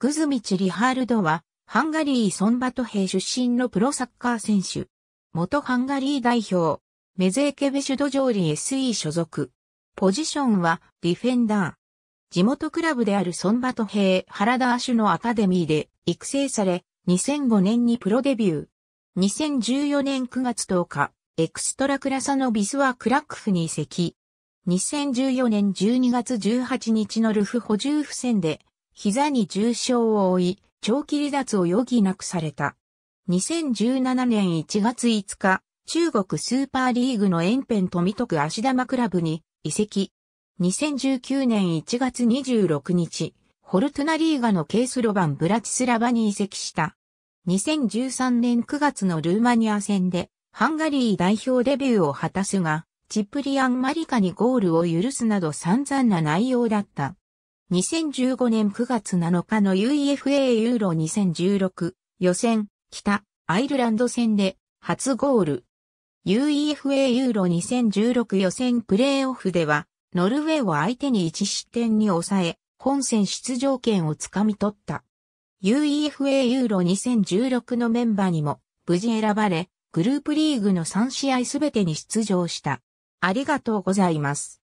グズミチ・リハールドは、ハンガリー・ソンバト兵出身のプロサッカー選手。元ハンガリー代表、メゼーケベシュドジョーリ SE 所属。ポジションは、ディフェンダー。地元クラブであるソンバト兵原田アシュのアカデミーで育成され、2005年にプロデビュー。2014年9月10日、エクストラクラサのビスはクラックフに移籍。2014年12月18日のルフ・補充付箋戦で膝に重傷を負い、長期離脱を余儀なくされた。2017年1月5日、中国スーパーリーグの延辺富徳足玉クラブに移籍。2019年1月26日、ホルトゥナリーガのケースロバン・ブラチスラバに移籍した。2013年9月のルーマニア戦で、ハンガリー代表デビューを果たすが、チップリアン・マリカにゴールを許すなど散々な内容だった。2015年9月7日の UEFA ユーロ2016予選北アイルランド戦で初ゴール。UEFA ユーロ2016予選プレーオフでは、ノルウェーを相手に1失点に抑え、本戦出場権をつかみ取った。UEFA ユーロ2016のメンバーにも無事選ばれ、グループリーグの3試合すべてに出場した。ありがとうございます。